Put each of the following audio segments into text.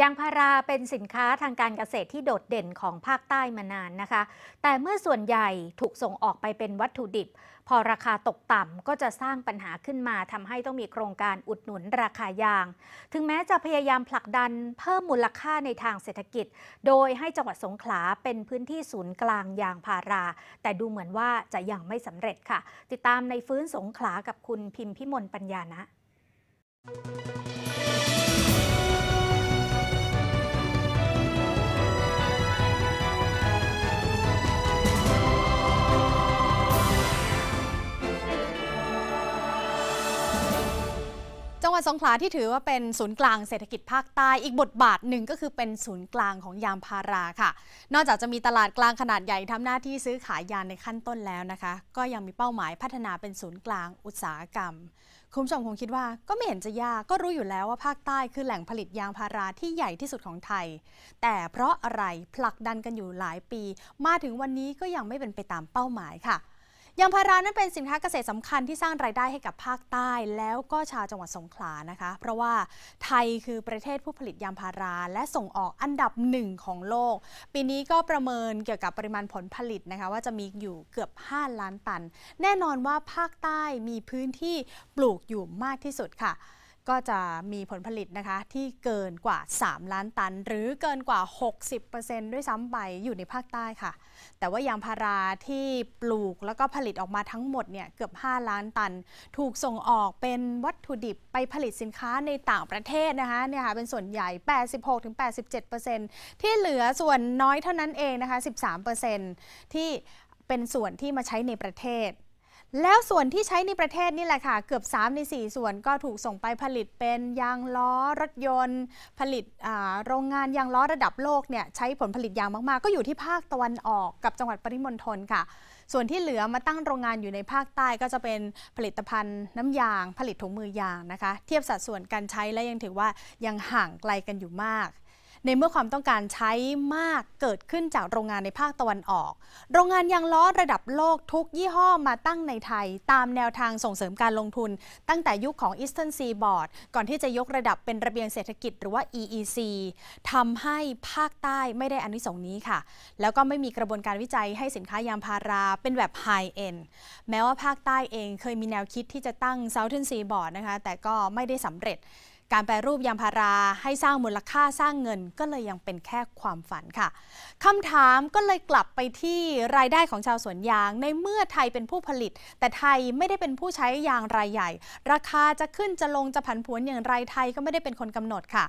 ยางพาราเป็นสินค้าทางการเกษตรที่โดดเด่นของภาคใต้มานานนะคะ แต่เมื่อส่วนใหญ่ถูกส่งออกไปเป็นวัตถุดิบ พอราคาตกต่ำก็จะสร้างปัญหาขึ้นมาทำให้ต้องมีโครงการอุดหนุนราคายาง ถึงแม้จะพยายามผลักดันเพิ่มมูลค่าในทางเศรษฐกิจโดยให้จังหวัดสงขลาเป็นพื้นที่ศูนย์กลางยางพารา แต่ดูเหมือนว่าจะยังไม่สำเร็จค่ะ ติดตามในฟื้นสงขลากับคุณพิมพ์พิมลปัญญานะสงขลาที่ถือว่าเป็นศูนย์กลางเศรษฐกิจภาคใต้อีกบทบาทหนึ่งก็คือเป็นศูนย์กลางของยางพาราค่ะ นอกจากจะมีตลาดกลางขนาดใหญ่ทำหน้าที่ซื้อขายยางในขั้นต้นแล้วนะคะ ก็ยังมีเป้าหมายพัฒนาเป็นศูนย์กลางอุตสาหกรรม คุณผู้ชมคงคิดว่า ก็ไม่เห็นจะยากก็รู้อยู่แล้วว่าภาคใต้คือแหล่งผลิตยางพาราที่ใหญ่ที่สุดของไทย แต่เพราะอะไรผลักดันกันอยู่หลายปี มาถึงวันนี้ก็ยังไม่เป็นไปตามเป้าหมายค่ะยางพารานั้นเป็นสินค้าเกษตรสำคัญที่สร้างรายได้ให้กับภาคใต้ แล้วก็ชาวจังหวัดสงขลานะคะ เพราะว่าไทยคือประเทศผู้ผลิตยางพารา และส่งออกอันดับหนึ่งของโลก ปีนี้ก็ประเมินเกี่ยวกับปริมาณผลผลิตนะคะว่าจะมีอยู่เกือบ 5 ล้านตัน แน่นอนว่าภาคใต้มีพื้นที่ปลูกอยู่มากที่สุดค่ะก็จะมีผลผลิตนะคะที่เกินกว่า 3 ล้านตัน หรือเกินกว่า 60%ด้วยซ้ำไป อยู่ในภาคใต้ค่ะ แต่ว่ายางพาราที่ปลูกแล้วก็ผลิตออกมาทั้งหมดเนี่ยเกือบ 5 ล้านตัน ถูกส่งออกเป็นวัตถุดิบไปผลิตสินค้าในต่างประเทศนะคะเนี่ยค่ะเป็นส่วนใหญ่ 86-87%ที่เหลือส่วนน้อยเท่านั้นเองนะคะ13%ที่เป็นส่วนที่มาใช้ในประเทศแล้วส่วนที่ใช้ในประเทศนี่แหละค่ะเกือบ 3 ใน 4 ส่วนก็ถูกส่งไปผลิตเป็นยาง ล้อรถยนต์ ผลิตโรงงานยาง ล้อระดับโลกเนี่ยใช้ผลผลิตยางมากๆ ก็อยู่ที่ภาคตะวันออกกับจังหวัดปริมณฑลค่ะ ส่วนที่เหลือมาตั้งโรงงานอยู่ในภาคใต้ก็จะเป็นผลิตภัณฑ์ น้ำยาง ผลิตถุงมือยางนะคะ เทียบสัดส่วนการใช้และยังถือว่ายังห่างไกลกันอยู่มากในเมื่อความต้องการใช้มากเกิดขึ้นจากโรงงานในภาคตะวันออก โรงงานยางล้อระดับโลกทุกยี่ห้อมาตั้งในไทย ตามแนวทางส่งเสริมการลงทุนตั้งแต่ยุคของ Eastern Seaboard ก่อนที่จะยกระดับเป็นระเบียงเศรษฐกิจหรือว่า EEC ทำให้ภาคใต้ไม่ได้อนิสงนี้ค่ะ แล้วก็ไม่มีกระบวนการวิจัยให้สินค้ายางพาราเป็นแบบ High End แม้ว่าภาคใต้เอง เคยมีแนวคิดที่จะตั้ง Southern Seaboard นะคะ แต่ก็ไม่ได้สำเร็จการแปลรูปยางพาราให้สร้างมูลค่าสร้างเงินก็เลยยังเป็นแค่ความฝันค่ะ คำถามก็เลยกลับไปที่รายได้ของชาวสวนยางในเมื่อไทยเป็นผู้ผลิต แต่ไทยไม่ได้เป็นผู้ใช้ยางรายใหญ่ราคาจะขึ้นจะลงจะผันผวนอย่างไรไทยก็ไม่ได้เป็นคนกำหนดค่ะ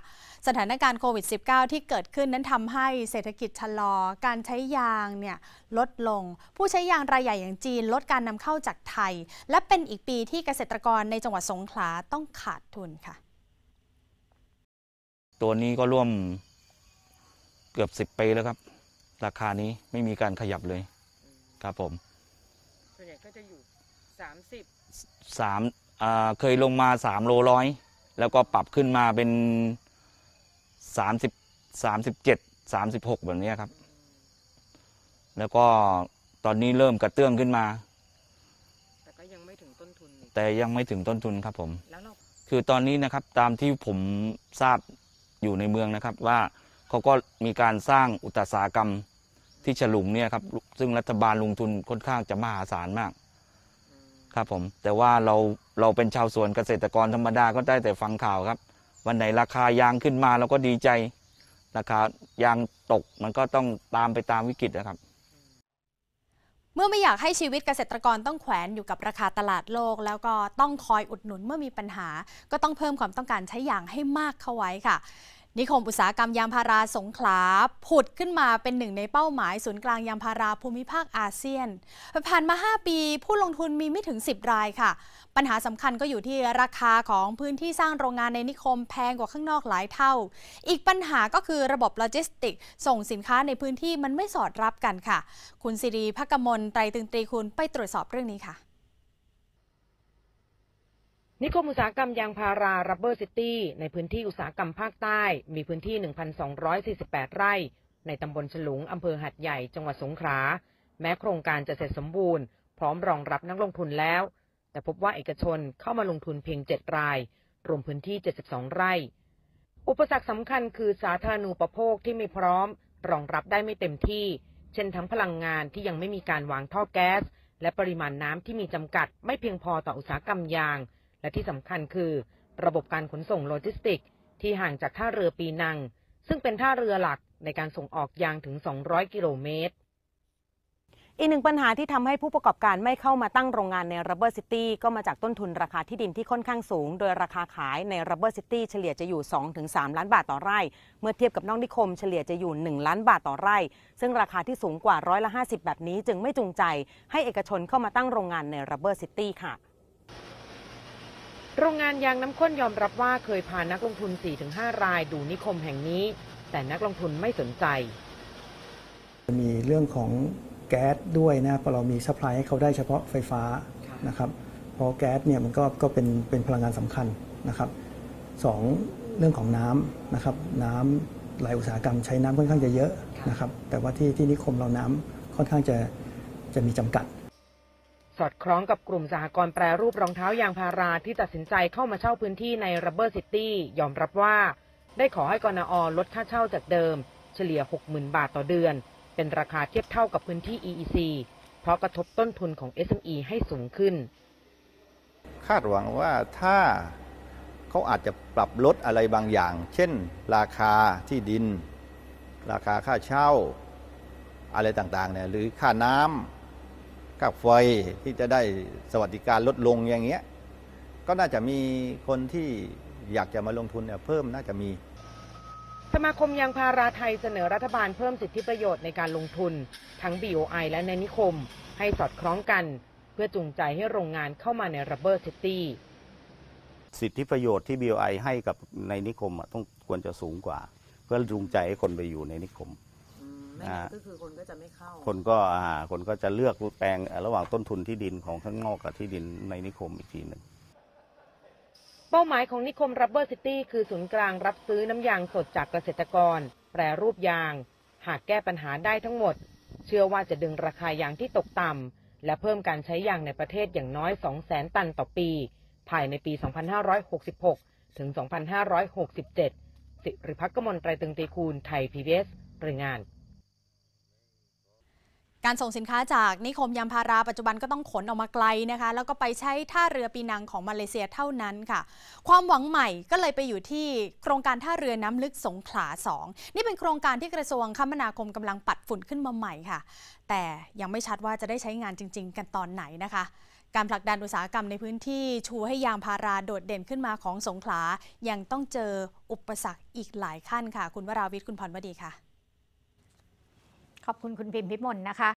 สถานการณ์โควิด -19 ที่เกิดขึ้นนั้นทำให้เศรษฐกิจชะลอ การใช้ยางเนี่ยลดลงผู้ใช้ยางรายใหญ่อย่างจีน ลดการนำเข้าจากไทย และเป็นอีกปีที่เกษตรกรในจังหวัดสงขลาต้องขาดทุนค่ะตัวนี้ก็ร่วมเกือบสิบปีแล้วครับ ราคานี้ไม่มีการขยับเลย ครับผมส่วนใหญ่ก็จะอยู่สามสิบสาม เคยลงมาสามโลร้อย แล้วก็ปรับขึ้นมาเป็นสามสิบสามสิบเจ็ด สามสิบหกแบบนี้ครับ แล้วก็ตอนนี้เริ่มกระเตื้องขึ้นมา แต่ก็ยังไม่ถึงต้นทุน แต่ยังไม่ถึงต้นทุนครับผมคือตอนนี้นะครับตามที่ผมทราบอยู่ในเมืองนะครับว่าเขาก็มีการสร้างอุตสาหกรรมที่ฉลุมเนี่ยครับ ซึ่งรัฐบาลลงทุนค่อนข้างจะมหาศาลมากครับผม แต่ว่าเราเราเป็นชาวสวนเกษตรกรธรรมดาก็ได้แต่ฟังข่าวครับ วันไหนราคายางขึ้นมาเราก็ดีใจ ราคายางตกมันก็ต้องตามไปตามวิกฤตนะครับเมื่อไม่อยากให้ชีวิตเกษตรกรต้องแขวนอยู่กับราคาตลาดโลก แล้วก็ต้องคอยอุดหนุนเมื่อมีปัญหา ก็ต้องเพิ่มความต้องการใช้อย่างให้มากเข้าไว้ค่ะนิคม อุตสาหกรรมยางพาราสงขลา ผุดขึ้นมาเป็นหนึ่งในเป้าหมาย ศูนย์กลางยางพาราภูมิภาคอาเซียน ผ่านมา 5 ปี ผู้ลงทุนมีไม่ถึง 10 รายค่ะ ปัญหาสำคัญก็อยู่ที่ราคาของพื้นที่สร้างโรงงานในนิคมแพงกว่าข้างนอกหลายเท่า อีกปัญหาก็คือระบบโลจิสติก ส่งสินค้าในพื้นที่มันไม่สอดรับกันค่ะ คุณสิริพักกมลไตรตึงตรีคุณไปตรวจสอบเรื่องนี้ค่ะนิคมอุตสาหกรรมยางพารารับเบอร์ซิตี้ในพื้นที่อุตสาหกรรมภาคใต้มีพื้นที่ 1,248 ไร่ ในตำบลฉลุง อำเภอหัดใหญ่ จังหวัดสงขลา แม้โครงการจะเสร็จสมบูรณ์ พร้อมรองรับนักลงทุนแล้ว แต่พบว่าเอกชนเข้ามาลงทุนเพียง 7 ราย รวมพื้นที่ 72 ไร่ อุปสรรคสำคัญคือสาธารณูปโภคที่ไม่พร้อม รองรับได้ไม่เต็มที่ เช่น ทั้งพลังงานที่ยังไม่มีการวางท่อแก๊ส และปริมาณน้ำที่มีจำกัดไม่เพียงพอต่ออุตสาหกรรมยางและที่สำคัญคือระบบการขนส่งโลจิสติก ที่ห่างจากท่าเรือปีนัง ซึ่งเป็นท่าเรือหลักในการส่งออกยางถึง 200 กิโลเมตร อีกหนึ่งปัญหาที่ทำให้ผู้ประกอบการไม่เข้ามาตั้งโรงงานในรับเบอร์ซิตี้ก็มาจากต้นทุนราคาที่ดินที่ค่อนข้างสูง โดยราคาขายในรับเบอร์ซิตี้เฉลี่ยจะอยู่ 2-3 ล้านบาทต่อไร่ เมื่อเทียบกับนองนิคมเฉลี่ยจะอยู่ 1 ล้านบาทต่อไร่ซึ่งราคาที่สูงกว่าร้อยละ50 แบบนี้ จึงไม่จูงใจ ให้เอกชนเข้ามาตั้งโรงงานในรับเบอร์ซิตี้ค่ะโรงงานยางน้ำข้นยอมรับว่าเคยพานักลงทุน 4-5 รายดูนิคมแห่งนี้ แต่นักลงทุนไม่สนใจมีเรื่องของแก๊สด้วยนะเพราะเรามีซัพพลายให้เขาได้เฉพาะไฟฟ้านะครับเพราะแก๊สเนี่ยมันก็ก็เป็นเป็นพลังงานสำคัญนะครับสองเรื่องของน้ำนะครับน้ำหลายอุตสาหกรรมใช้น้ำค่อนข้างจะเยอะนะครับแต่ว่าที่ที่นิคมเราน้ำค่อนข้างจะจะมีจำกัดสอดคล้องกับกลุ่มสหกรณ์แปรรูปรองเท้ายางพาราที่ตัดสินใจเข้ามาเช่าพื้นที่ในรับเบอร์ซิตี้ยอมรับว่าได้ขอให้กนอลดค่าเช่าจากเดิมเฉลี่ย 60,000 บาทต่อเดือน เป็นราคาเทียบเท่ากับพื้นที่ EEC เพราะกระทบต้นทุนของ SME ให้สูงขึ้น คาดหวังว่าถ้าเขาอาจจะปรับลดอะไรบางอย่าง เช่นราคาที่ดิน ราคาค่าเช่าอะไรต่างๆเนี่ยหรือค่าน้ำกับไฟที่จะได้สวัสดิการลดลงอย่างเงี้ยก็น่าจะมีคนที่อยากจะมาลงทุนเนี่ยเพิ่มน่าจะมี สมาคมยางพาราไทยเสนอรัฐบาลเพิ่มสิทธิประโยชน์ในการลงทุนทั้ง BOI และในนิคมให้สอดคล้องกันเพื่อจูงใจให้โรงงานเข้ามาในรับเบอร์ซิตี้ สิทธิประโยชน์ที่ BOI ให้กับในนิคมต้องควรจะสูงกว่า เพื่อจูงใจให้คนไปอยู่ในนิคมไม่งั้นก็คือคนก็จะไม่เข้าคนก็อ่าคนก็จะเลือกแปลงระหว่างต้นทุนที่ดินของข้างนอกกับที่ดินในนิคมอีกทีหนึ่ง เป้าหมายของนิคมรับเบอร์ซิตี้คือศูนย์กลางรับซื้อน้ำยางสดจากเกษตรกร แปรรูปยาง หากแก้ปัญหาได้ทั้งหมด เชื่อว่าจะดึงราคายางที่ตกต่ำและเพิ่มการใช้ยางในประเทศอย่างน้อย 200,000ตันต่อปีภายในปี 2566 ถึง 2567 สิริพักกมลไตรตึงตีคูณไทย PBS รายงานการส่งสินค้าจากนิคมยามพาราปัจจุบันก็ต้องขนออกมาไกลนะคะ แล้วก็ไปใช้ท่าเรือปีนังของมาเลเซียเท่านั้นค่ะ ความหวังใหม่ก็เลยไปอยู่ที่โครงการท่าเรือน้ำลึกสงขลา 2นี่เป็นโครงการที่กระทรวงคมนาคมกำลังปัดฝุ่นขึ้นมาใหม่ค่ะ แต่ยังไม่ชัดว่าจะได้ใช้งานจริงๆ กันตอนไหนนะคะ การผลักดันอุตสาหกรรมในพื้นที่ ชูให้ยางพาราโดดเด่นขึ้นมาของสงขลายังต้องเจออุปสรรคอีกหลายขั้นค่ะ คุณวราวิทย์คุณพรวดีค่ะ ขอบคุณคุณพิมพิมลนะคะ